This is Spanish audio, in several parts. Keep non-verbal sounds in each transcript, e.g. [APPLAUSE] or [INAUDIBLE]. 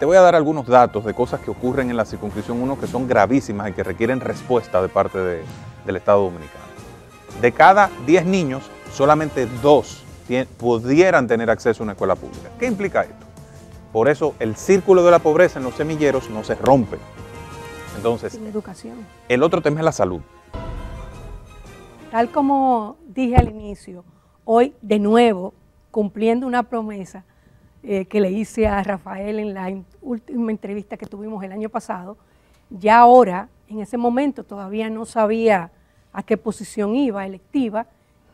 Te voy a dar algunos datos de cosas que ocurren en la circunscripción 1 que son gravísimas y que requieren respuesta de parte del Estado Dominicano. De cada 10 niños, solamente 2 pudieran tener acceso a una escuela pública. ¿Qué implica esto? Por eso el círculo de la pobreza en los semilleros no se rompe. Entonces, la educación. el otro tema es la salud. Tal como dije al inicio, hoy de nuevo, cumpliendo una promesa, eh, que le hice a Rafael en la última entrevista que tuvimos el año pasado, ya ahora, en ese momento todavía no sabía a qué posición iba electiva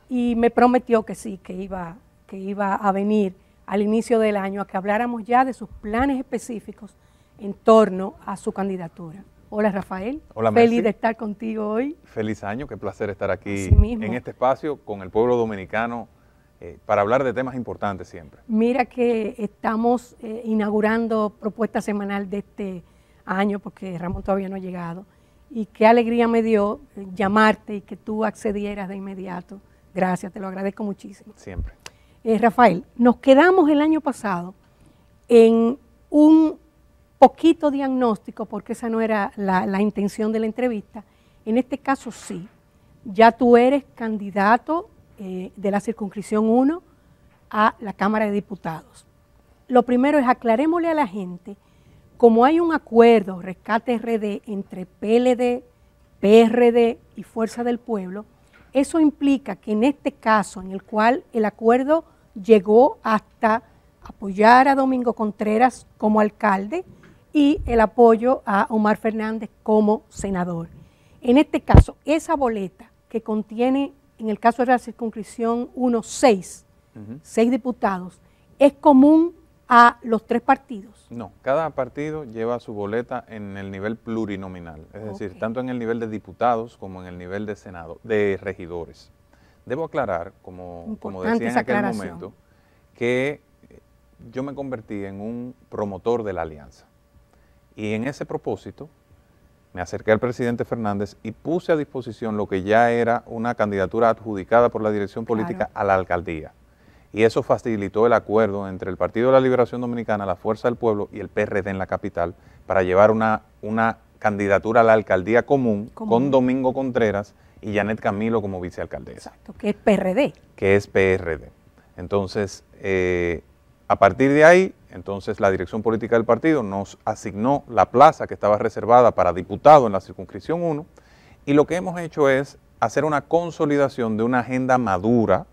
y me prometió que sí, que iba, que iba a venir al inicio del año a que habláramos ya de sus planes específicos en torno a su candidatura. Hola Rafael, feliz de estar contigo hoy. Feliz año, qué placer estar aquí en este espacio con el pueblo dominicano eh, para hablar de temas importantes siempre. Mira que estamos eh, inaugurando propuesta semanal de este año porque Ramón todavía no ha llegado. Y qué alegría me dio eh, llamarte y que tú accedieras de inmediato. Gracias, te lo agradezco muchísimo. Siempre. Rafael, nos quedamos el año pasado en un poquito diagnóstico, porque esa no era la intención de la entrevista. En este caso sí, ya tú eres candidato eh, de la circunscripción 1 a la Cámara de Diputados. Lo primero es aclarémosle a la gente, como hay un acuerdo rescate RD entre PLD, PRD y Fuerza del Pueblo, eso implica que en este caso, en el cual el acuerdo llegó hasta apoyar a Domingo Contreras como alcalde y el apoyo a Omar Fernández como senador. En este caso, esa boleta que contiene en el caso de la circunscripción 1, 6, diputados, es común a los tres partidos? No, cada partido lleva su boleta en el nivel plurinominal, es decir, tanto en el nivel de diputados como en el nivel de senado, de regidores. Debo aclarar, como, como decía en aquel momento, que eh, yo me convertí en un promotor de la alianza. Y en ese propósito, me acerqué al presidente Fernández y puse a disposición lo que ya era una candidatura adjudicada por la dirección política a la alcaldía. Y eso facilitó el acuerdo entre el Partido de la Liberación Dominicana, la Fuerza del Pueblo y el PRD en la capital para llevar una, una candidatura a la alcaldía común, con Domingo Contreras y Janet Camilo como vicealcaldesa. Exacto, que es PRD. Que es PRD. Entonces, eh, a partir de ahí, entonces la dirección política del partido nos asignó la plaza que estaba reservada para diputado en la circunscripción 1 y lo que hemos hecho es hacer una consolidación de una agenda madura,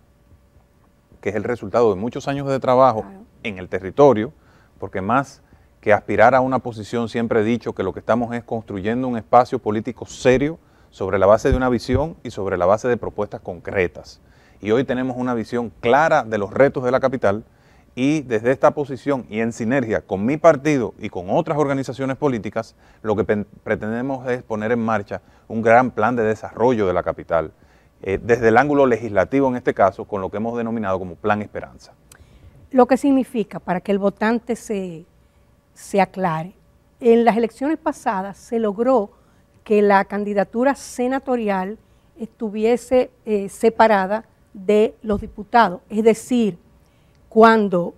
que es el resultado de muchos años de trabajo en el territorio, porque más que aspirar a una posición siempre he dicho que lo que estamos es construyendo un espacio político serio sobre la base de una visión y sobre la base de propuestas concretas. Y hoy tenemos una visión clara de los retos de la capital, y desde esta posición y en sinergia con mi partido y con otras organizaciones políticas, lo que pretendemos es poner en marcha un gran plan de desarrollo de la capital, eh, desde el ángulo legislativo en este caso, con lo que hemos denominado como Plan Esperanza. Lo que significa, para que el votante se, aclare, en las elecciones pasadas se logró que la candidatura senatorial estuviese eh, separada de los diputados, es decir, cuando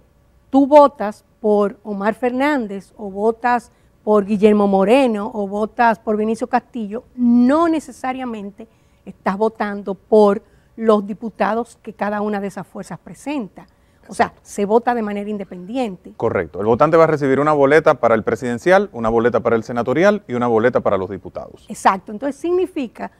tú votas por Omar Fernández o votas por Guillermo Moreno o votas por Vinicio Castillo, no necesariamente estás votando por los diputados que cada una de esas fuerzas presenta. O sea, se vota de manera independiente. Correcto. El votante va a recibir una boleta para el presidencial, una boleta para el senatorial y una boleta para los diputados. Exacto. Entonces significa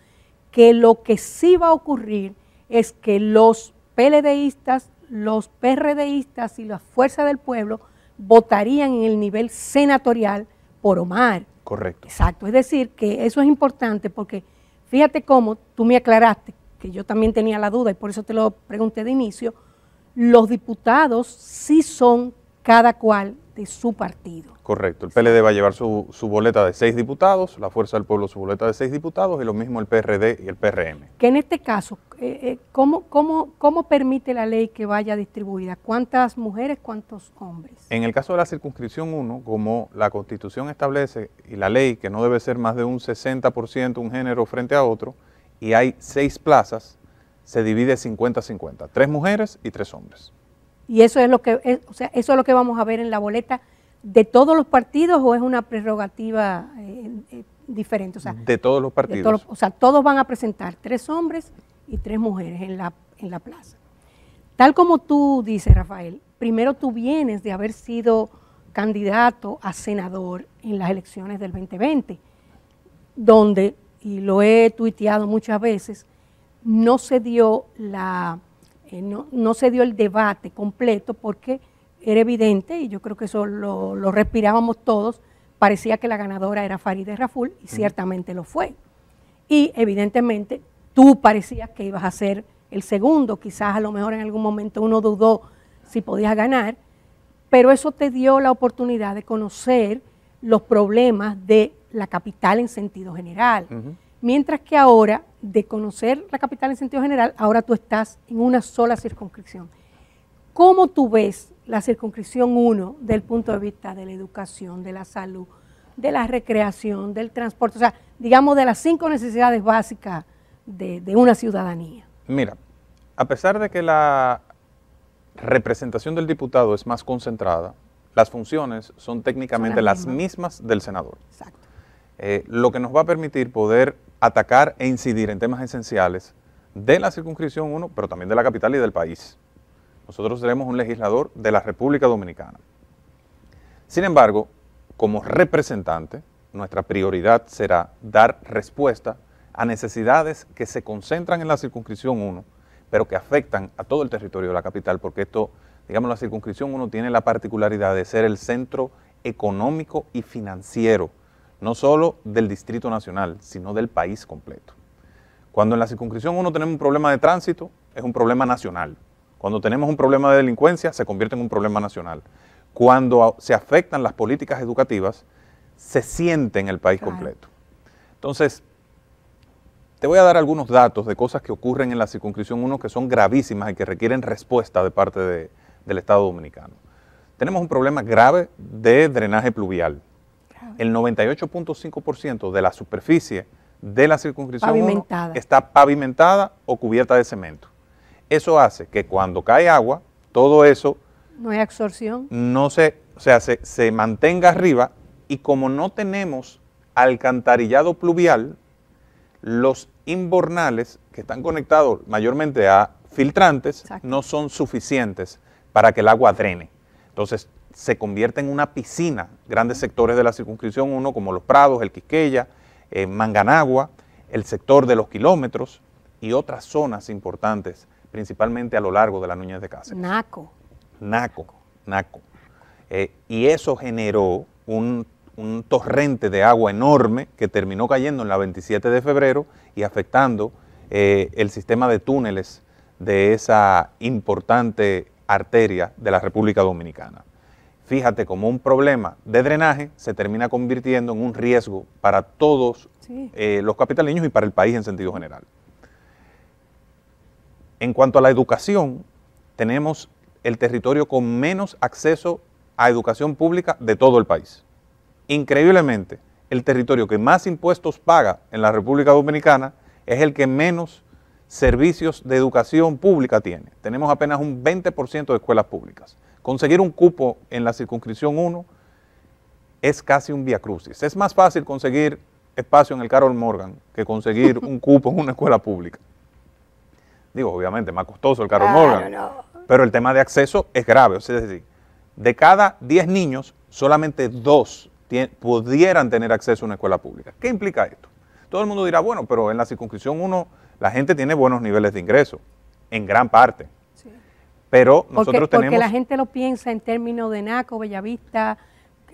que lo que sí va a ocurrir es que los PLDistas los PRDistas y las fuerzas del pueblo votarían en el nivel senatorial por Omar. Correcto. Exacto. Es decir, que eso es importante porque fíjate cómo tú me aclaraste, que yo también tenía la duda y por eso te lo pregunté de inicio, los diputados sí son cada cual de su partido. Correcto, el PLD va a llevar su, boleta de seis diputados, la Fuerza del Pueblo su boleta de seis diputados y lo mismo el PRD y el PRM. Que en este caso, eh, eh, ¿cómo, cómo permite la ley que vaya distribuida? ¿Cuántas mujeres, cuántos hombres? En el caso de la circunscripción 1, como la Constitución establece y la ley que no debe ser más de un 60% un género frente a otro, y hay seis plazas, se divide 50-50, tres mujeres y tres hombres. Y eso es lo que, eso es lo que vamos a ver en la boleta de todos los partidos o es una prerrogativa eh, eh, diferente. de todos los partidos. o sea, todos van a presentar tres hombres y tres mujeres en la, en la plaza. Tal como tú dices, Rafael, primero tú vienes de haber sido candidato a senador en las elecciones del 2020, donde, y lo he tuiteado muchas veces, no se dio la eh, no, se dio el debate completo porque era evidente, y yo creo que eso lo, respirábamos todos, parecía que la ganadora era Farideh Raful, y ciertamente lo fue. Y evidentemente tú parecías que ibas a ser el segundo, quizás a lo mejor en algún momento uno dudó si podías ganar, pero eso te dio la oportunidad de conocer los problemas de la capital en sentido general. Mientras que ahora, de conocer la capital en sentido general, ahora tú estás en una sola circunscripción. ¿Cómo tú ves la circunscripción 1 del punto de vista de la educación, de la salud, de la recreación, del transporte? O sea, digamos, de las cinco necesidades básicas de, una ciudadanía. Mira, a pesar de que la representación del diputado es más concentrada, las funciones son técnicamente las, mismas. del senador. Exacto. Eh, lo que nos va a permitir poder atacar e incidir en temas esenciales de la circunscripción 1, pero también de la capital y del país. Nosotros seremos un legislador de la República Dominicana. Sin embargo, como representante, nuestra prioridad será dar respuesta a necesidades que se concentran en la circunscripción 1, pero que afectan a todo el territorio de la capital, porque esto, digamos, la circunscripción 1 tiene la particularidad de ser el centro económico y financiero no solo del Distrito Nacional, sino del país completo. Cuando en la circunscripción uno tenemos un problema de tránsito, es un problema nacional. Cuando tenemos un problema de delincuencia, se convierte en un problema nacional. Cuando se afectan las políticas educativas, se siente en el país completo. Entonces, te voy a dar algunos datos de cosas que ocurren en la circunscripción 1 que son gravísimas y que requieren respuesta de parte del Estado Dominicano. Tenemos un problema grave de drenaje pluvial. El 98.5% de la superficie de la circunscripción está pavimentada o cubierta de cemento. Eso hace que cuando cae agua, todo eso... No hay absorción. No se, se, mantenga arriba y como no tenemos alcantarillado pluvial, los inbornales que están conectados mayormente a filtrantes no son suficientes para que el agua drene. Entonces, se convierte en una piscina. Grandes sectores de la circunscripción 1, como los Prados, el Quisqueya, eh, Manganagua, el sector de los kilómetros y otras zonas importantes, principalmente a lo largo de la Núñez de Casa. Naco. Naco, Naco. Eh, y eso generó un, torrente de agua enorme que terminó cayendo en la 27 de febrero y afectando eh, el sistema de túneles de esa importante arteria de la República Dominicana fíjate como un problema de drenaje se termina convirtiendo en un riesgo para todos eh, los capitalinos y para el país en sentido general. En cuanto a la educación, tenemos el territorio con menos acceso a educación pública de todo el país. Increíblemente, el territorio que más impuestos paga en la República Dominicana es el que menos servicios de educación pública tiene. Tenemos apenas un 20% de escuelas públicas. Conseguir un cupo en la circunscripción 1 es casi un crucis. Es más fácil conseguir espacio en el Carol Morgan que conseguir [LAUGHS] un cupo en una escuela pública. Digo, obviamente, más costoso el Carol Morgan. Pero el tema de acceso es grave. O sea, es decir, de cada 10 niños, solamente dos pudieran tener acceso a una escuela pública. ¿Qué implica esto? Todo el mundo dirá, bueno, pero en la circunscripción 1 la gente tiene buenos niveles de ingreso, en gran parte. Pero nosotros tenemos... Porque la gente lo piensa en términos de Naco, Bellavista,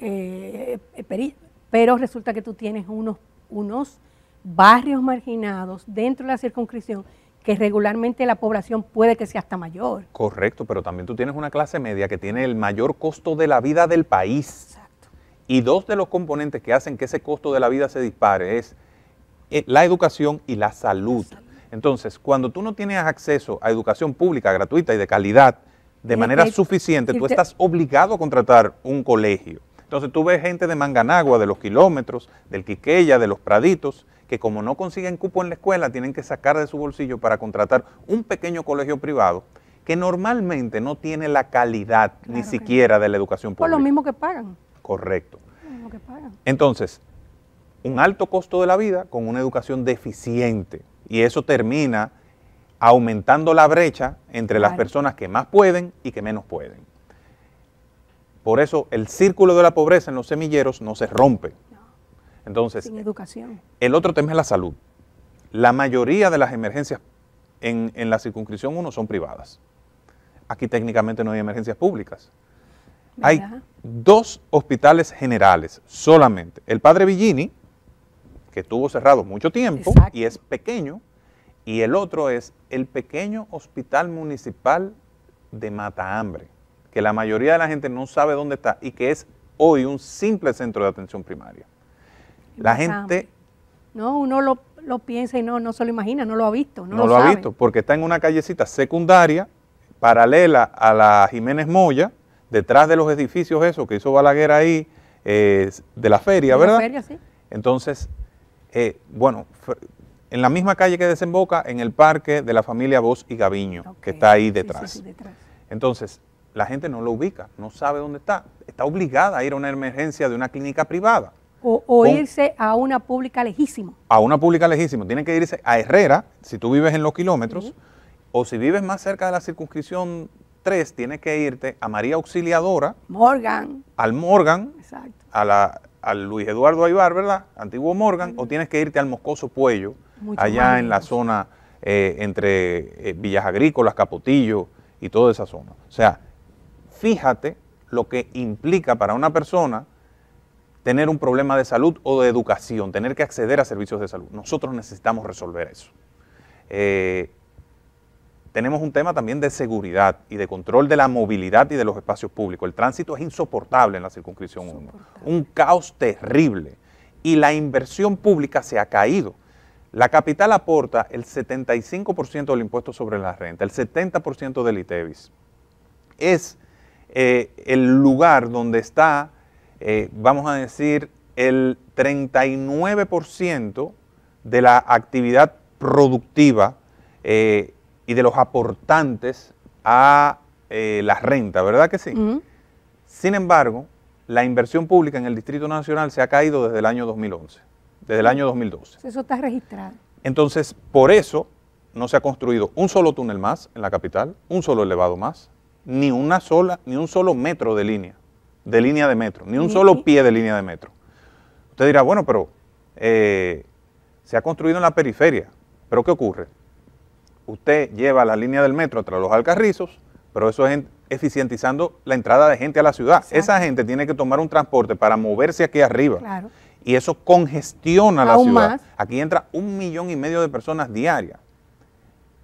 eh, eh pero resulta que tú tienes unos, unos barrios marginados dentro de la circunscripción que regularmente la población puede que sea hasta mayor. Correcto, pero también tú tienes una clase media que tiene el mayor costo de la vida del país. Exacto. Y dos de los componentes que hacen que ese costo de la vida se dispare es eh, la educación y La salud. Entonces, cuando tú no tienes acceso a educación pública gratuita y de calidad de eh, manera eh, suficiente, tú estás obligado a contratar un colegio. Entonces tú ves gente de Manganagua, de los kilómetros, del Quiqueya, de los Praditos, que como no consiguen cupo en la escuela, tienen que sacar de su bolsillo para contratar un pequeño colegio privado que normalmente no tiene la calidad ni siquiera de la educación pública. Por lo mismo que pagan. Correcto. Por lo mismo que pagan. Entonces, un alto costo de la vida con una educación deficiente y eso termina aumentando la brecha entre las personas que más pueden y que menos pueden. Por eso el círculo de la pobreza en los semilleros no se rompe. Entonces, Sin educación. el otro tema es la salud. La mayoría de las emergencias en, la circunscripción 1 son privadas. Aquí técnicamente no hay emergencias públicas. Hay dos hospitales generales solamente. El Padre Villini, que estuvo cerrado mucho tiempo y es pequeño, y el otro es el pequeño hospital municipal de Matahambre, que la mayoría de la gente no sabe dónde está y que es hoy un simple centro de atención primaria. La gente... No, uno lo, piensa y no, no se lo imagina, no lo ha visto. No, lo, ha visto, porque está en una callecita secundaria, paralela a la Jiménez Moya, detrás de los edificios eso que hizo Balaguer ahí, eh, de la feria, de ¿verdad? La feria, sí. Entonces, eh, bueno, en la misma calle que desemboca en el parque de la familia Voz y Gaviño, que está ahí detrás. Entonces, la gente no lo ubica, no sabe dónde está. Está obligada a ir a una emergencia de una clínica privada. O, irse a una pública lejísima. A una pública lejísima. Tiene que irse a Herrera, si tú vives en los kilómetros, o si vives más cerca de la circunscripción 3, tienes que irte a María Auxiliadora. Morgan. Al Morgan. Exacto. A la al Luis Eduardo Aybar, ¿verdad? Antiguo Morgan, o tienes que irte al Moscoso Puello, allá en la zona eh, entre eh, Villas Agrícolas, Capotillo y toda esa zona. O sea, fíjate lo que implica para una persona tener un problema de salud o de educación, tener que acceder a servicios de salud. Nosotros necesitamos resolver eso. Eh, tenemos un tema también de seguridad y de control de la movilidad y de los espacios públicos. El tránsito es insoportable en la circunscripción 1, un caos terrible y la inversión pública se ha caído. La capital aporta el 75% del impuesto sobre la renta, el 70% del ITEVIS. Es eh, el lugar donde está, eh, vamos a decir, el 39% de la actividad productiva eh, y de los aportantes a eh, la renta, ¿verdad que sí? Sin embargo, la inversión pública en el Distrito Nacional se ha caído desde el año 2011, desde el año 2012. Eso está registrado. Entonces, por eso no se ha construido un solo túnel más en la capital, un solo elevado más, ni una sola, ni un solo metro de línea, de línea de metro, ni un solo pie de línea de metro. Usted dirá, bueno, pero eh, se ha construido en la periferia, pero ¿qué ocurre? usted lleva la línea del metro tras los alcarrizos, pero eso es eficientizando la entrada de gente a la ciudad. Esa gente tiene que tomar un transporte para moverse aquí arriba. Y eso congestiona la ciudad. Aquí entra un millón y medio de personas diarias.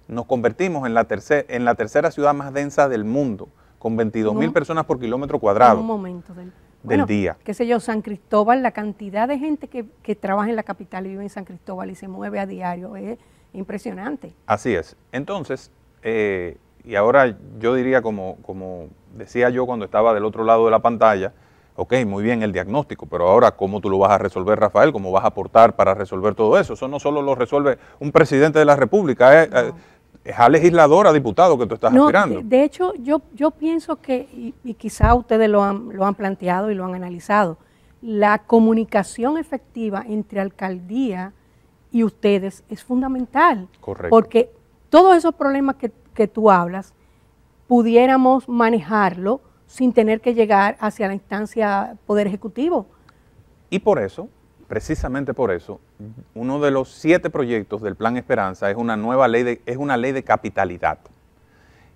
Nos convertimos en la, en la tercera ciudad más densa del mundo, con 22 mil personas por kilómetro cuadrado. Un momento del, día. Qué sé yo, San Cristóbal, la cantidad de gente que, trabaja en la capital y vive en San Cristóbal y se mueve a diario. es... Eh, impresionante. Así es. Entonces, eh, y ahora yo diría, como, como decía yo cuando estaba del otro lado de la pantalla, ok, muy bien el diagnóstico, pero ahora cómo tú lo vas a resolver, Rafael, cómo vas a aportar para resolver todo eso. Eso no solo lo resuelve un presidente de la República, es, eh, eh, es a legislador, a diputado que tú estás De hecho, yo, yo pienso que, y, y quizá ustedes lo han, lo han planteado y lo han analizado, la comunicación efectiva entre alcaldía, y ustedes es fundamental. Correcto. Porque todos esos problemas que, tú hablas, pudiéramos manejarlo sin tener que llegar hacia la instancia Poder Ejecutivo. Y por eso, precisamente por eso, uno de los siete proyectos del Plan Esperanza es una nueva ley de, es una ley de capitalidad,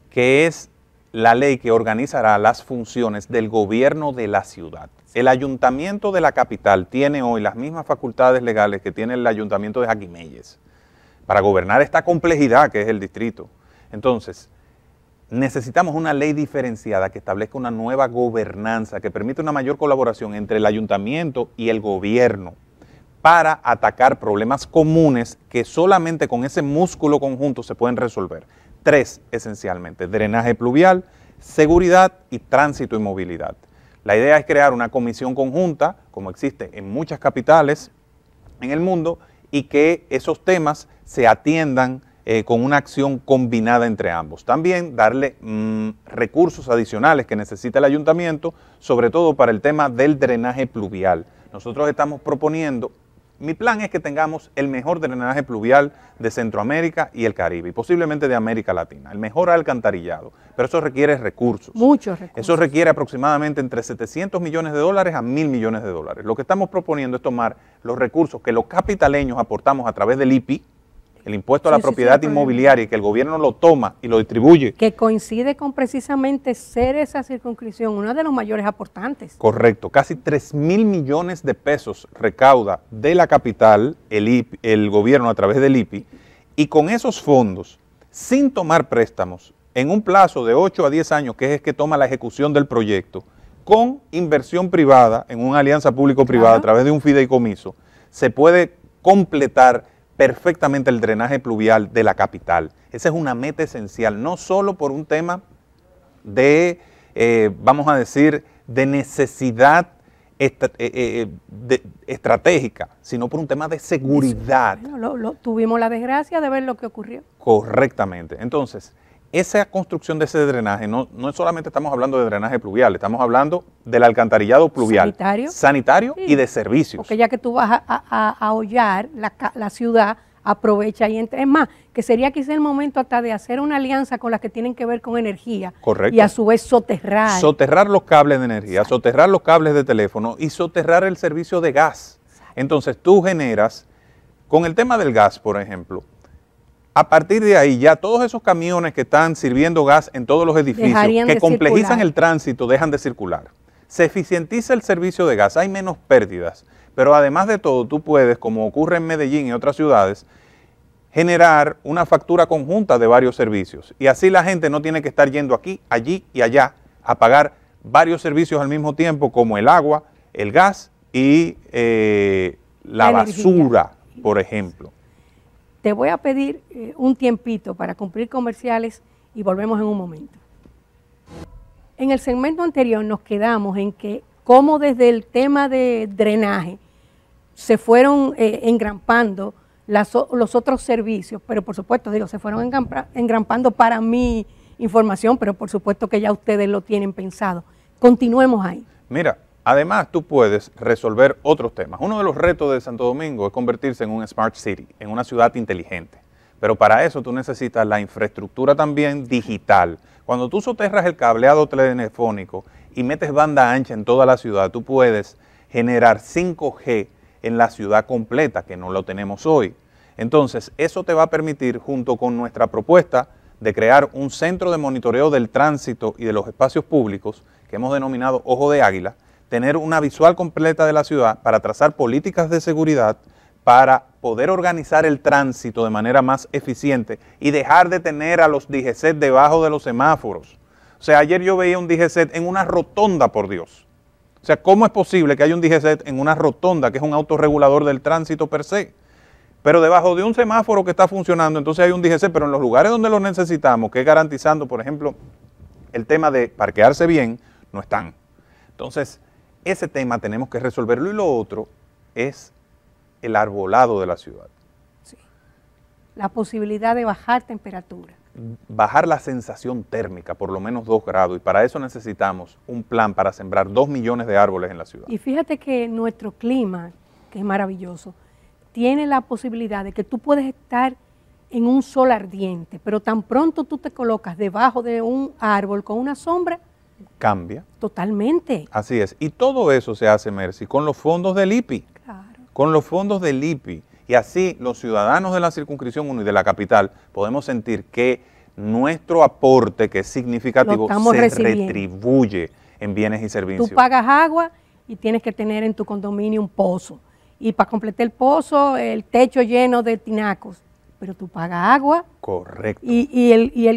que es la ley que organizará las funciones del gobierno de la ciudad. El ayuntamiento de la capital tiene hoy las mismas facultades legales que tiene el ayuntamiento de Jaquimelles para gobernar esta complejidad que es el distrito. Entonces, necesitamos una ley diferenciada que establezca una nueva gobernanza, que permita una mayor colaboración entre el ayuntamiento y el gobierno para atacar problemas comunes que solamente con ese músculo conjunto se pueden resolver. Tres, esencialmente, drenaje pluvial, seguridad y tránsito y movilidad. La idea es crear una comisión conjunta, como existe en muchas capitales en el mundo, y que esos temas se atiendan eh, con una acción combinada entre ambos. También darle mm, recursos adicionales que necesita el ayuntamiento, sobre todo para el tema del drenaje pluvial. Nosotros estamos proponiendo, mi plan es que tengamos el mejor drenaje pluvial de Centroamérica y el Caribe, y posiblemente de América Latina, el mejor alcantarillado pero eso requiere recursos. Muchos recursos. Eso requiere aproximadamente entre 700 millones de dólares a 1.000 millones de dólares. Lo que estamos proponiendo es tomar los recursos que los capitaleños aportamos a través del IPI, el impuesto a la propiedad inmobiliaria, y que el gobierno lo toma y lo distribuye. Que coincide con precisamente ser esa circunscripción una de los mayores aportantes. Correcto, casi 3 mil millones de pesos recauda de la capital el gobierno a través del IPI, y con esos fondos, sin tomar préstamos, en un plazo de 8 a 10 años, que es el que toma la ejecución del proyecto, con inversión privada, en una alianza público-privada, a través de un fideicomiso, se puede completar perfectamente el drenaje pluvial de la capital. Esa es una meta esencial, no solo por un tema de, eh, vamos a decir, de necesidad eh, eh, estratégica, sino por un tema de seguridad. tuvimos la desgracia de ver lo que ocurrió. Correctamente. Entonces, esa construcción de ese drenaje, no, no solamente estamos hablando de drenaje pluvial, estamos hablando del alcantarillado pluvial. Sanitario. y de servicios. Porque ya que tú vas a, a, hollar la, ciudad, aprovecha y entra. Es más, que sería quizá el momento hasta de hacer una alianza con las que tienen que ver con energía. Correcto. Y a su vez soterrar. Soterrar los cables de energía, soterrar los cables de teléfono y soterrar el servicio de gas. Entonces tú generas, con el tema del gas, por ejemplo, a partir de ahí, ya todos esos camiones que están sirviendo gas en todos los edificios, que complejizan el tránsito, dejan de circular. Se eficientiza el servicio de gas, hay menos pérdidas. Pero además de todo, tú puedes, como ocurre en Medellín y otras ciudades, generar una factura conjunta de varios servicios. Y así la gente no tiene que estar yendo aquí, allí y allá a pagar varios servicios al mismo tiempo, como el agua, el gas y eh, la basura, por ejemplo. Te voy a pedir eh, un tiempito para cumplir comerciales y volvemos en un momento. En el segmento anterior nos quedamos en que como desde el tema de drenaje se fueron eh, engrampando los otros servicios, pero por supuesto, digo, se fueron engrampando para mi información, pero por supuesto que ya ustedes lo tienen pensado. Continuemos ahí. Mira, Además, tú puedes resolver otros temas. Uno de los retos de Santo Domingo es convertirse en un smart city, en una ciudad inteligente. Pero para eso tú necesitas la infraestructura también digital. Cuando tú soterras el cableado telefónico y metes banda ancha en toda la ciudad, tú puedes generar 5G en la ciudad completa, que no lo tenemos hoy. Entonces, eso te va a permitir, junto con nuestra propuesta de crear un centro de monitoreo del tránsito y de los espacios públicos, que hemos denominado Ojo de Águila, tener una visual completa de la ciudad, para trazar políticas de seguridad, para poder organizar el tránsito de manera más eficiente y dejar de tener a los DGC debajo de los semáforos. O sea, ayer yo veía un DGC en una rotonda, por Dios. O sea, ¿cómo es posible que haya un DGC en una rotonda, que es un autorregulador del tránsito per se? Pero debajo de un semáforo que está funcionando, entonces hay un DGC, pero en los lugares donde lo necesitamos, que es garantizando, por ejemplo, el tema de parquearse bien, no están. Entonces, ese tema tenemos que resolverlo y lo otro es el arbolado de la ciudad. Sí. La posibilidad de bajar temperatura. Bajar la sensación térmica por lo menos dos grados y para eso necesitamos un plan para sembrar dos millones de árboles en la ciudad. Y fíjate que nuestro clima, que es maravilloso, tiene la posibilidad de que tú puedes estar en un sol ardiente, pero tan pronto tú te colocas debajo de un árbol con una sombra, cambia. Totalmente. Así es. Y todo eso se hace, Mercy, con los fondos del IPI. Claro. Con los fondos del IPI. Y así los ciudadanos de la circunscripción 1 y de la capital podemos sentir que nuestro aporte, que es significativo, se retribuye en bienes y servicios. Tú pagas agua y tienes que tener en tu condominio un pozo. Y para completar el pozo, el techo lleno de tinacos pero tú pagas agua. Correcto. Y, el, y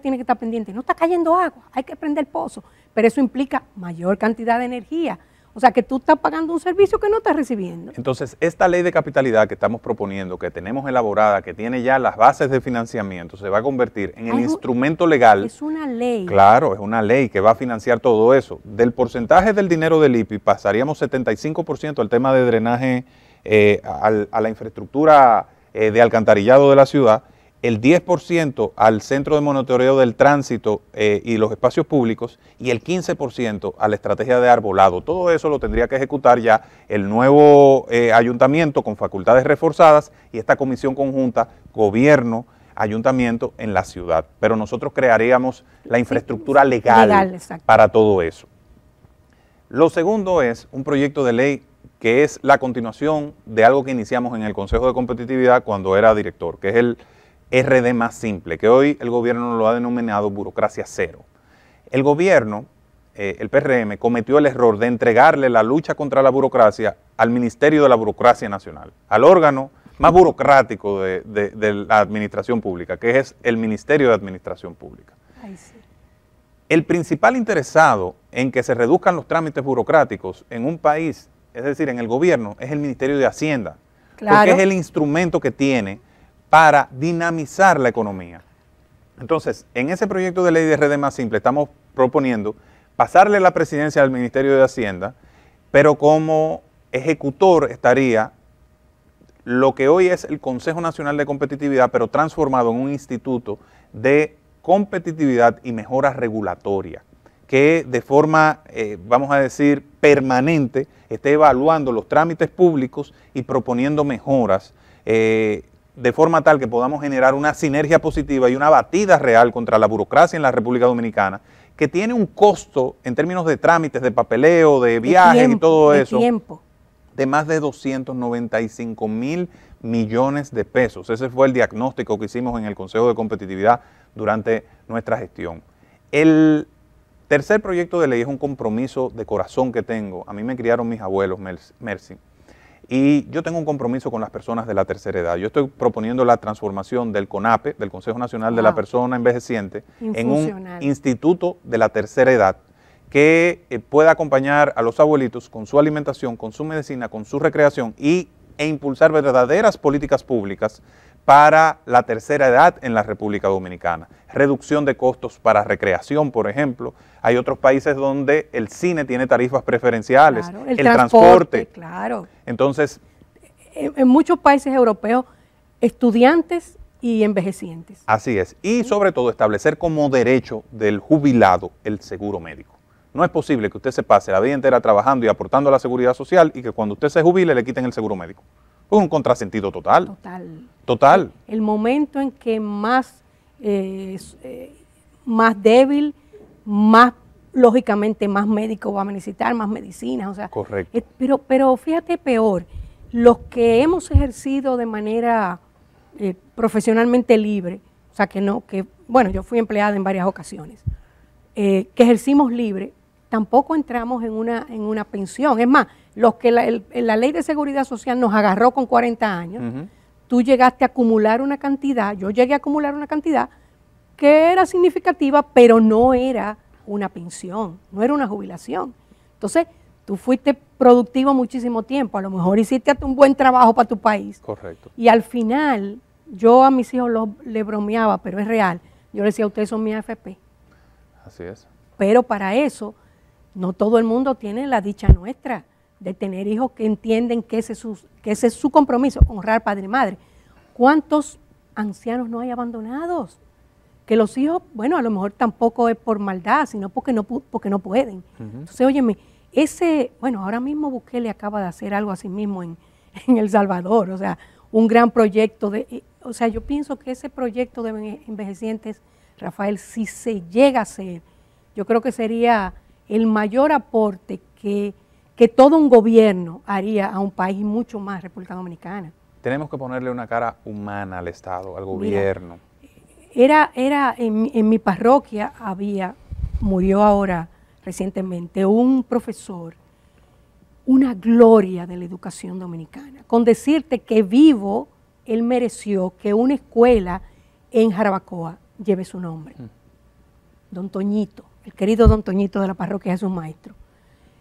tiene que estar pendiente. No está cayendo agua, hay que prender el pozo. Pero eso implica mayor cantidad de energía. O sea que tú estás pagando un servicio que no estás recibiendo. Entonces, esta ley de capitalidad que estamos proponiendo, que tenemos elaborada, que tiene ya las bases de financiamiento, se va a convertir en el instrumento legal. Es una ley. Claro, es una ley que va a financiar todo eso. Del porcentaje del dinero del IPI pasaríamos 75% al tema de drenaje, eh, a la infraestructura eh, de alcantarillado de la ciudad, el 10% al Centro de Monitoreo del Tránsito eh, y los Espacios Públicos y el 15% a la estrategia de arbolado. Todo eso lo tendría que ejecutar ya el nuevo eh, ayuntamiento con facultades reforzadas y esta comisión conjunta gobierno ayuntamiento en la ciudad, pero nosotros crearíamos la infraestructura legal para todo eso. Lo segundo es un proyecto de ley que es la continuación de algo que iniciamos en el Consejo de Competitividad cuando era director, que es el RD más simple, que hoy el gobierno lo ha denominado burocracia cero. El gobierno, eh, el PRM, cometió el error de entregarle la lucha contra la burocracia al Ministerio de la Burocracia Nacional, al órgano más burocrático de, la administración pública, que es el Ministerio de Administración Pública. El principal interesado en que se reduzcan los trámites burocráticos en un país es decir, en el gobierno, es el Ministerio de Hacienda. Porque es el instrumento que tiene para dinamizar la economía. Entonces, en ese proyecto de ley de red más simple estamos proponiendo pasarle la presidencia al Ministerio de Hacienda, pero como ejecutor estaría lo que hoy es el Consejo Nacional de Competitividad, pero transformado en un instituto de competitividad y mejora regulatoria que de forma, eh, vamos a decir, permanente esté evaluando los trámites públicos y proponiendo mejoras eh, de forma tal que podamos generar una sinergia positiva y una batida real contra la burocracia en la República Dominicana, que tiene un costo en términos de trámites, de papeleo, de viajes y todo eso. De más de 295 mil millones de pesos. Ese fue el diagnóstico que hicimos en el Consejo de Competitividad durante nuestra gestión. El Tercer proyecto de ley es un compromiso de corazón que tengo. A mí me criaron mis abuelos, Mercy. Y yo tengo un compromiso con las personas de la tercera edad. Yo estoy proponiendo la transformación del CONAPE, del Consejo Nacional de la Persona Envejeciente, en un instituto de la tercera edad que eh, pueda acompañar a los abuelitos con su alimentación, con su medicina, con su recreación y, e impulsar verdaderas políticas públicas para la tercera edad en la República Dominicana. Reducción de costos para recreación, por ejemplo. Hay otros países donde el cine tiene tarifas preferenciales, el, transporte, Claro. Entonces. En, en, muchos países europeos, estudiantes y envejecientes. Así es. Y sobre todo establecer como derecho del jubilado el seguro médico. No es posible que usted se pase la vida entera trabajando y aportando a la seguridad social y que cuando usted se jubile le quiten el seguro médico es un contrasentido total. Total. Total. El momento en que más, eh, eh, más débil, más lógicamente más médico va a necesitar, más medicinas, o sea, Correcto. pero, pero fíjate peor, los que hemos ejercido de manera eh, profesionalmente libre, o sea que no, que, bueno, yo fui empleada en varias ocasiones, que ejercimos libre, tampoco entramos en una, en una pensión. Es más, los que la, ley de seguridad social nos agarró con 40 años, tú llegaste a acumular una cantidad, yo llegué a acumular una cantidad que era significativa, pero no era una pensión, no era una jubilación. Entonces, tú fuiste productivo muchísimo tiempo, a lo mejor hiciste un buen trabajo para tu país. Correcto. Y al final, yo a mis hijos los, le bromeaba, pero es real. Yo les decía, ustedes son mi AFP. Así es. Pero para eso no todo el mundo tiene la dicha nuestra de tener hijos que entienden que ese es su, es su compromiso, honrar padre y madre. ¿Cuántos ancianos no hay abandonados? Que los hijos, bueno, a lo mejor tampoco es por maldad, sino porque no, porque no pueden. Entonces, óyeme, ese, bueno, ahora mismo Bukele acaba de hacer algo así mismo en, [LAUGHS] en El Salvador, o sea, un gran proyecto de, eh, o sea, yo pienso que ese proyecto de envejecientes, Rafael, si se llega a hacer, yo creo que sería el mayor aporte que, todo un gobierno haría a un país mucho más, República Dominicana. Tenemos que ponerle una cara humana al Estado, al gobierno. era, era en, mi parroquia había, murió ahora recientemente, un profesor, una gloria de la educación dominicana. Con decirte que vivo, él mereció que una escuela en Jarabacoa lleve su nombre. Mm. Don Toñito el querido don Toñito de la parroquia es un Maestro.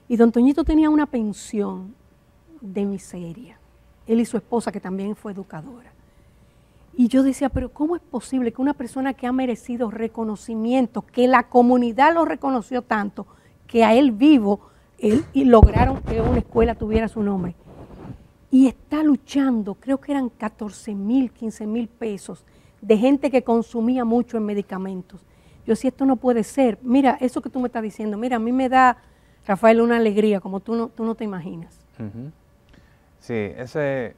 Y don Toñito tenía una pensión de miseria, él y su esposa que también fue educadora. Y yo decía, pero ¿cómo es posible que una persona que ha merecido reconocimiento, que la comunidad lo reconoció tanto, que a él vivo, y lograron que una escuela tuviera su nombre? Y está luchando, creo que eran 14 mil, 15 mil pesos de gente que consumía mucho en medicamentos yo, si esto no puede ser, mira, eso que tú me estás diciendo, mira, a mí me da, Rafael, una alegría como tú no, tú no te imaginas. Sí, ese,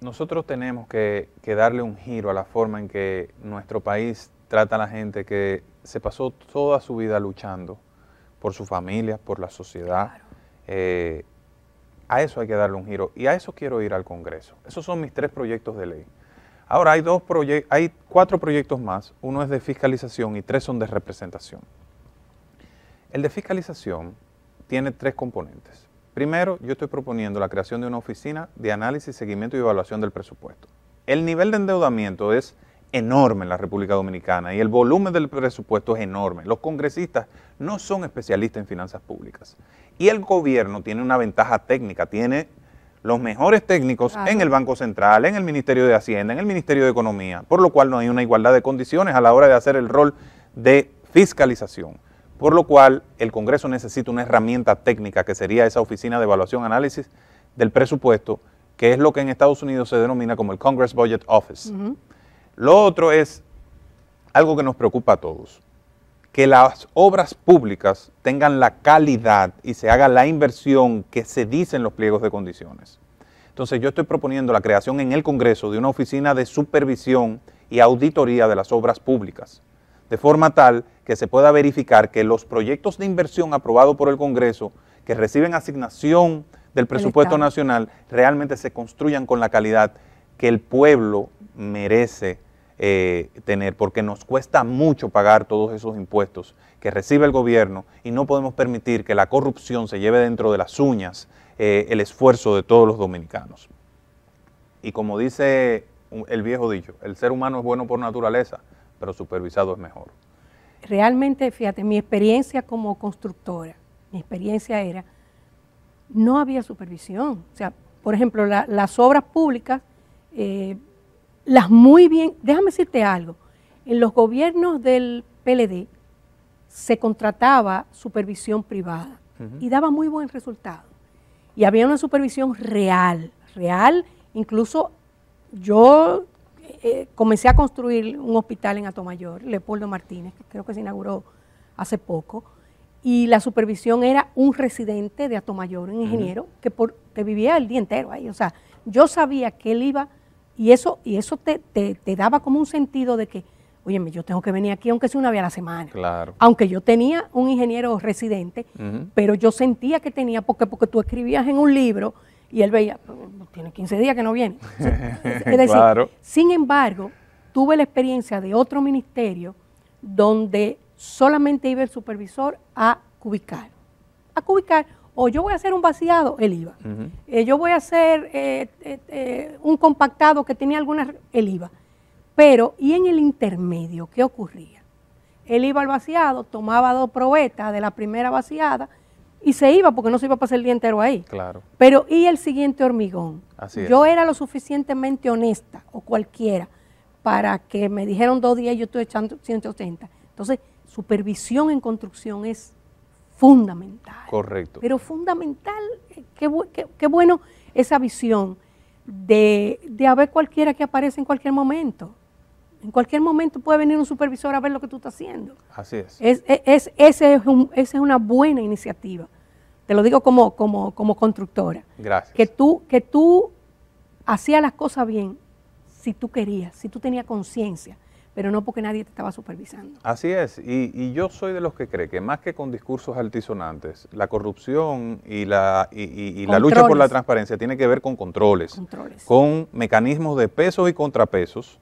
nosotros tenemos que, darle un giro a la forma en que nuestro país trata a la gente que se pasó toda su vida luchando por su familia, por la sociedad. Eh, a eso hay que darle un giro y a eso quiero ir al Congreso. Esos son mis tres proyectos de ley. Ahora, hay, dos hay cuatro proyectos más, uno es de fiscalización y tres son de representación. El de fiscalización tiene tres componentes. Primero, yo estoy proponiendo la creación de una oficina de análisis, seguimiento y evaluación del presupuesto. El nivel de endeudamiento es enorme en la República Dominicana y el volumen del presupuesto es enorme. Los congresistas no son especialistas en finanzas públicas. Y el gobierno tiene una ventaja técnica, tiene los mejores técnicos en el Banco Central, en el Ministerio de Hacienda, en el Ministerio de Economía, por lo cual no hay una igualdad de condiciones a la hora de hacer el rol de fiscalización. Por lo cual el Congreso necesita una herramienta técnica que sería esa oficina de evaluación, análisis del presupuesto, que es lo que en Estados Unidos se denomina como el Congress Budget Office. Lo otro es algo que nos preocupa a todos que las obras públicas tengan la calidad y se haga la inversión que se dice en los pliegos de condiciones. Entonces yo estoy proponiendo la creación en el Congreso de una oficina de supervisión y auditoría de las obras públicas, de forma tal que se pueda verificar que los proyectos de inversión aprobados por el Congreso, que reciben asignación del presupuesto nacional, realmente se construyan con la calidad que el pueblo merece eh, tener, porque nos cuesta mucho pagar todos esos impuestos que recibe el gobierno y no podemos permitir que la corrupción se lleve dentro de las uñas eh, el esfuerzo de todos los dominicanos. Y como dice el viejo dicho, el ser humano es bueno por naturaleza, pero supervisado es mejor. Realmente, fíjate, mi experiencia como constructora, mi experiencia era, no había supervisión. O sea, por ejemplo, las obras públicas... Eh, las muy bien, déjame decirte algo, en los gobiernos del PLD se contrataba supervisión privada y daba muy buen resultado. Y había una supervisión real, real, incluso yo eh, eh, comencé a construir un hospital en Atomayor, Leopoldo Martínez, que creo que se inauguró hace poco, y la supervisión era un residente de Atomayor, un ingeniero, que, que vivía el día entero ahí. O sea, yo sabía que él iba y eso, y eso te, daba como un sentido de que, oye, yo tengo que venir aquí aunque sea una vez a la semana. Claro. Aunque yo tenía un ingeniero residente, pero yo sentía que tenía, porque, porque tú escribías en un libro y él veía, tiene 15 días que no viene. [LAUGHS] Es decir, sin embargo, tuve la experiencia de otro ministerio donde solamente iba el supervisor a cubicar. A cubicar o yo voy a hacer un vaciado, el IVA. Eh, yo voy a hacer eh, eh, un compactado que tenía algunas, el IVA. Pero, ¿y en el intermedio qué ocurría? Él iba al vaciado, tomaba dos probetas de la primera vaciada y se iba porque no se iba a pasar el día entero ahí. Claro. Pero, ¿y el siguiente hormigón? Así es. Yo era lo suficientemente honesta o cualquiera para que me dijeron dos días y yo estoy echando 180. Entonces, supervisión en construcción es fundamental. Correcto. Pero fundamental, eh, qué, bueno esa visión de, haber cualquiera que aparece en cualquier momento. En cualquier momento puede venir un supervisor a ver lo que tú estás haciendo. Así es. es, esa es una buena iniciativa. Te lo digo como, como, constructora. Gracias. Que tú, que tú hacías las cosas bien si tú querías, si tú tenías conciencia pero no porque nadie te estaba supervisando. Así es, y, yo soy de los que cree que más que con discursos altisonantes, la corrupción y la, y, la lucha por la transparencia tiene que ver con controles, con mecanismos de pesos y contrapesos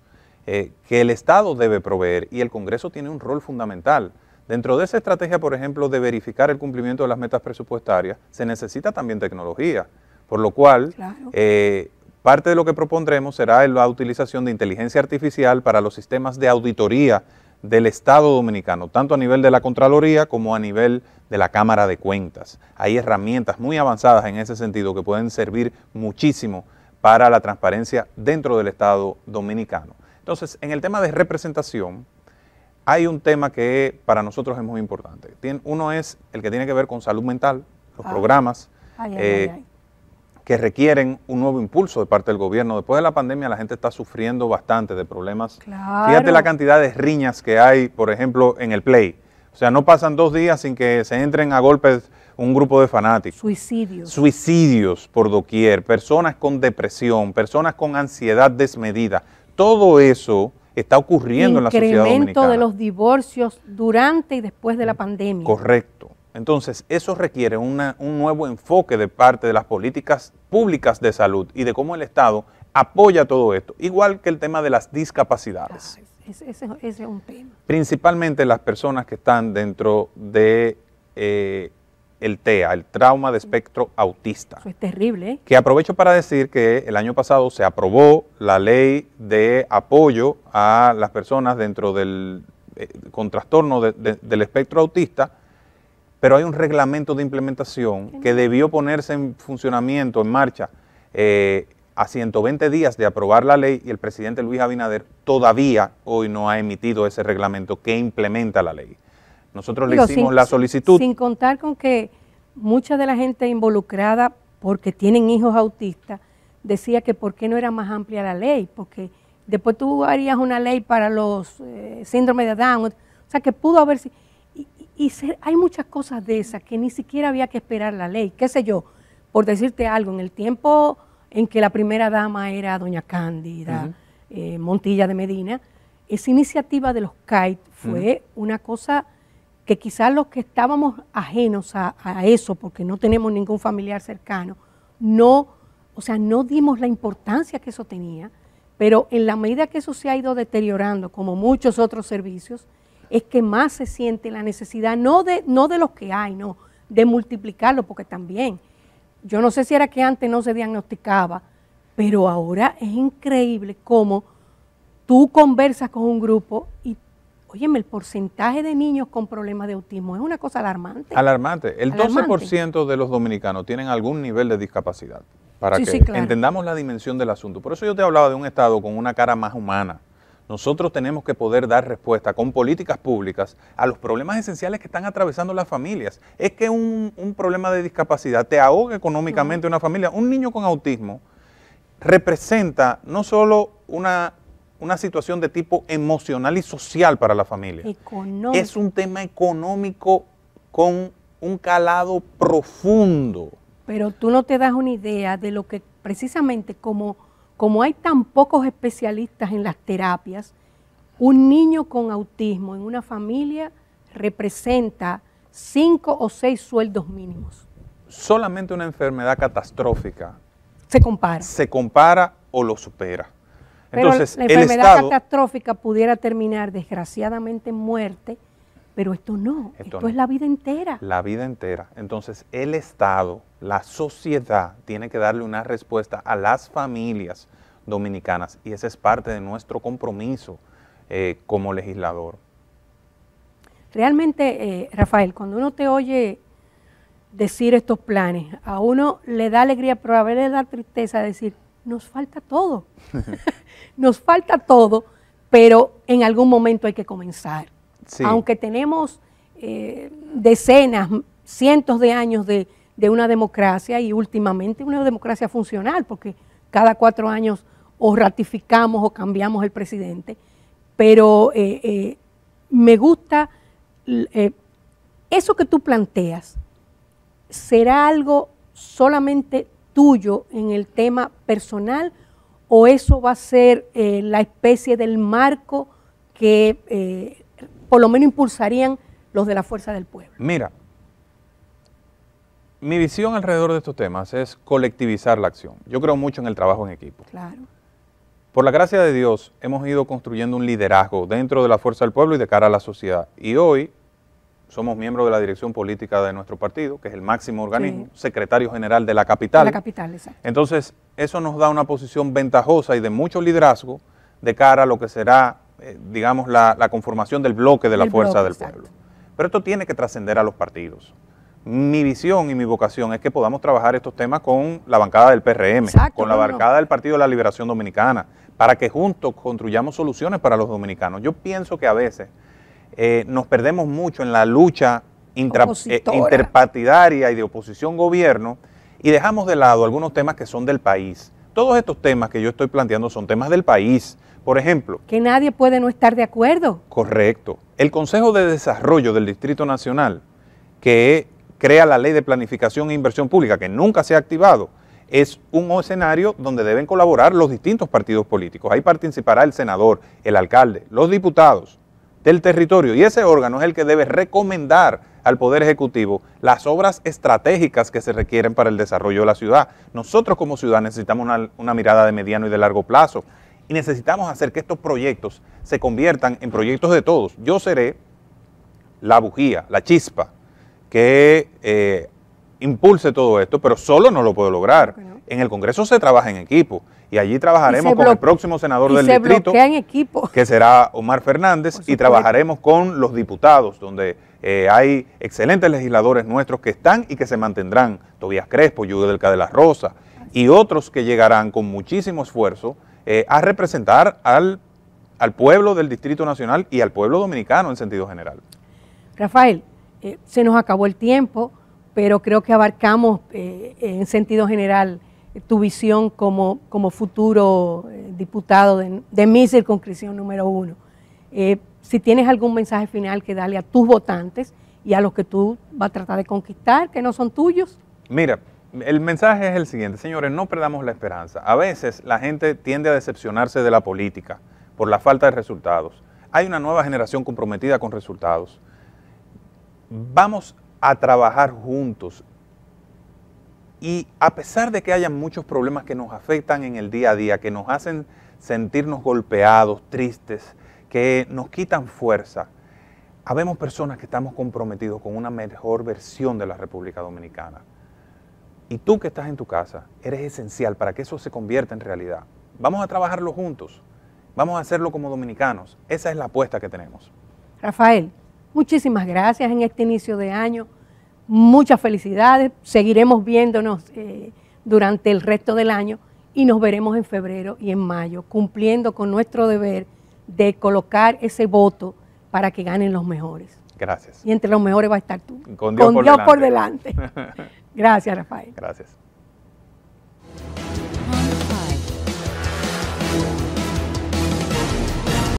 eh, que el Estado debe proveer y el Congreso tiene un rol fundamental. Dentro de esa estrategia, por ejemplo, de verificar el cumplimiento de las metas presupuestarias, se necesita también tecnología, por lo cual eh, Parte de lo que propondremos será la utilización de inteligencia artificial para los sistemas de auditoría del Estado dominicano, tanto a nivel de la Contraloría como a nivel de la Cámara de Cuentas. Hay herramientas muy avanzadas en ese sentido que pueden servir muchísimo para la transparencia dentro del Estado dominicano. Entonces, en el tema de representación, hay un tema que para nosotros es muy importante. Uno es el que tiene que ver con salud mental, los ah. programas. Eh, que requieren un nuevo impulso de parte del gobierno. Después de la pandemia la gente está sufriendo bastante de problemas. Fíjate la cantidad de riñas que hay, por ejemplo, en el play. O sea, no pasan dos días sin que se entren a golpes un grupo de fanáticos. Suicidios. Suicidios por doquier, personas con depresión, personas con ansiedad desmedida. Todo eso está ocurriendo en la sociedad Incremento de los divorcios durante y después de la mm, pandemia. Correcto. Entonces, eso requiere un nuevo enfoque de parte de las políticas públicas de salud y de cómo el Estado apoya todo esto, igual que el tema de las discapacidades. Ah, ese, es un tema. Principalmente las personas que están dentro de eh, el TEA, el trauma de espectro autista. es terrible. ¿eh? Que aprovecho para decir que el año pasado se aprobó la ley de apoyo a las personas dentro del eh, con trastorno del espectro autista pero hay un reglamento de implementación que debió ponerse en funcionamiento, en marcha, eh, a 120 días de aprobar la ley y el presidente Luis Abinader todavía hoy no ha emitido ese reglamento que implementa la ley. Nosotros le hicimos la solicitud. Sin contar con que mucha de la gente involucrada, porque tienen hijos autistas, decía que por qué no era más amplia la ley, porque después tú harías una ley para los eh, síndromes de Down, o sea que pudo haber y hay muchas cosas de esas que ni siquiera había que esperar la ley, qué sé yo, por decirte algo, en el tiempo en que la primera dama era doña Cándida eh, Montilla de Medina, esa iniciativa de los kites fue una cosa que quizás los que estábamos ajenos a, a, eso, porque no tenemos ningún familiar cercano, no, o sea, no dimos la importancia que eso tenía, pero en la medida que eso se ha ido deteriorando, como muchos otros servicios, es que más se siente la necesidad, no de, no de los que hay, no, de multiplicarlo, porque también, yo no sé si era que antes no se diagnosticaba, pero ahora es increíble cómo tú conversas con un grupo y Óyeme, el porcentaje de niños con problemas de autismo es una cosa alarmante. Alarmante. El 12% de los dominicanos tienen algún nivel de discapacidad. Para que entendamos la dimensión del asunto. Por eso yo te hablaba de un Estado con una cara más humana, nosotros tenemos que poder dar respuesta con políticas públicas a los problemas esenciales que están atravesando las familias. Es que un, problema de discapacidad te ahoga económicamente una familia. Un niño con autismo representa no solo una, una situación de tipo emocional y social para la familia. Económico. Es un tema económico con un calado profundo. Pero tú no te das una idea de lo que precisamente como como hay tan pocos especialistas en las terapias, un niño con autismo en una familia representa cinco o seis sueldos mínimos. Solamente una enfermedad catastrófica. Se compara. Se compara o lo supera. Pero la enfermedad catastrófica pudiera terminar desgraciadamente en muerte pero esto no, esto, es la vida entera. La vida entera. Entonces el Estado, la sociedad, tiene que darle una respuesta a las familias dominicanas y ese es parte de nuestro compromiso eh, como legislador. Realmente, eh, Rafael, cuando uno te oye decir estos planes, a uno le da alegría, pero a veces le da tristeza decir, nos falta todo, [LAUGHS] [LAUGHS] nos falta todo, pero en algún momento hay que comenzar. Aunque tenemos eh, decenas, cientos de años de, una democracia y últimamente una democracia funcional, porque cada cuatro años o ratificamos o cambiamos el presidente, pero eh, eh, me gusta eso que tú planteas, ¿será algo solamente tuyo en el tema personal o eso va a ser la especie del marco que por lo menos impulsarían los de la fuerza del pueblo. Mira, mi visión alrededor de estos temas es colectivizar la acción. Yo creo mucho en el trabajo en equipo. Claro. Por la gracia de Dios hemos ido construyendo un liderazgo dentro de la fuerza del pueblo y de cara a la sociedad. Y hoy somos miembros de la dirección política de nuestro partido, que es el máximo organismo, secretario general de la capital. De la capital, exacto. Entonces, eso nos da una posición ventajosa y de mucho liderazgo de cara a lo que será eh, digamos, la, conformación del bloque de la fuerza del pueblo. Pero esto tiene que trascender a los partidos. Mi visión y mi vocación es que podamos trabajar estos temas con la bancada del PRM, con la bancada del Partido de la Liberación Dominicana, para que juntos construyamos soluciones para los dominicanos. Yo pienso que a veces eh, nos perdemos mucho en la lucha eh, interpartidaria y de oposición-gobierno y dejamos de lado algunos temas que son del país. Todos estos temas que yo estoy planteando son temas del país. Por ejemplo. Que nadie puede no estar de acuerdo. Correcto. El Consejo de Desarrollo del Distrito Nacional, que crea la ley de planificación e inversión pública, que nunca se ha activado, es un escenario donde deben colaborar los distintos partidos políticos. Ahí participará el senador, el alcalde, los diputados del territorio y ese órgano es el que debe recomendar al Poder Ejecutivo las obras estratégicas que se requieren para el desarrollo de la ciudad. Nosotros como ciudad necesitamos una, una mirada de mediano y de largo plazo, y necesitamos hacer que estos proyectos se conviertan en proyectos de todos. Yo seré la bujía, la chispa que eh, impulse todo esto, pero solo no lo puedo lograr. En el Congreso se trabaja en equipo y allí trabajaremos con el próximo senador del distrito, [LAUGHS] que será Omar Fernández, y trabajaremos con los diputados, donde eh, hay excelentes legisladores nuestros que están y que se mantendrán, Tobías Crespo, Yudelca de las Rosa y otros que llegarán con muchísimo esfuerzo eh, a representar al, al pueblo del Distrito Nacional y al pueblo dominicano en sentido general. Rafael, eh, se nos acabó el tiempo, pero creo que abarcamos eh, en sentido general tu visión como, como futuro diputado de, de, mi circunscripción número uno. si tienes algún mensaje final que darle a tus votantes y a los que tú vas a tratar de conquistar, que no son tuyos. Mira, el mensaje es el siguiente, señores, no perdamos la esperanza. A veces la gente tiende a decepcionarse de la política por la falta de resultados. Hay una nueva generación comprometida con resultados. Vamos a trabajar juntos. Y a pesar de que haya muchos problemas que nos afectan en el día a día, que nos hacen sentirnos golpeados, tristes, que nos quitan fuerza, habemos personas que estamos comprometidos con una mejor versión de la República Dominicana. Y tú que estás en tu casa, eres esencial para que eso se convierta en realidad. Vamos a trabajarlo juntos. Vamos a hacerlo como dominicanos. Esa es la apuesta que tenemos. Rafael, muchísimas gracias en este inicio de año. Muchas felicidades. Seguiremos viéndonos eh, durante el resto del año y nos veremos en febrero y en mayo cumpliendo con nuestro deber de colocar ese voto para que ganen los mejores. Gracias. Y entre los mejores va a estar tú. Con Dios, por delante. [LAUGHS] Gracias, Rafael. Gracias.